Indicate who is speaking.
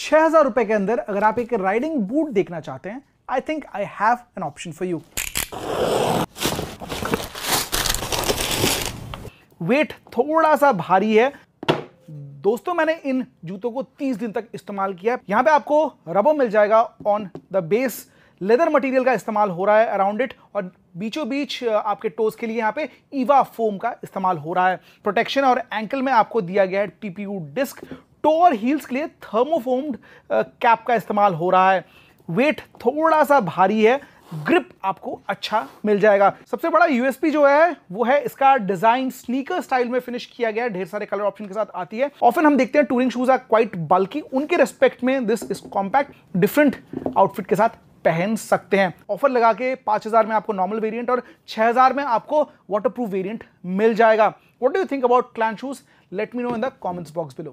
Speaker 1: छह हजार रुपए के अंदर अगर आप एक राइडिंग बूट देखना चाहते हैं I think I have an option for you weight थोड़ा सा भारी है दोस्तों मैंने इन जूतों को 30 दिन तक इस्तेमाल किया है यहां पे आपको रबर मिल जाएगा on the base leather material का इस्तेमाल हो रहा है अराउंड इट और बीचों बीच आपके टोज के लिए यहाँ पे ईवा फोम का इस्तेमाल हो रहा है प्रोटेक्शन और एंकल में आपको दिया गया है टीपीयू डिस्क टो और हील्स के लिए थर्मोफोम्ड कैप का इस्तेमाल हो रहा है वेट थोड़ा सा भारी है ग्रिप आपको अच्छा मिल जाएगा सबसे बड़ा यूएसपी जो है वो है इसका डिजाइन स्नीकर स्टाइल में फिनिश किया गया है ढेर सारे कलर ऑप्शन के साथ आती है ऑफन हम देखते हैं टूरिंग शूज आर क्वाइट बल्कि उनके रेस्पेक्ट में this is compact different outfit के साथ पहन सकते हैं ऑफर लगा के 5000 में आपको नॉर्मल वेरिएंट और 6000 में आपको वाटरप्रूफ वेरिएंट मिल जाएगा what do you think about clan shoes let me know in the comments box below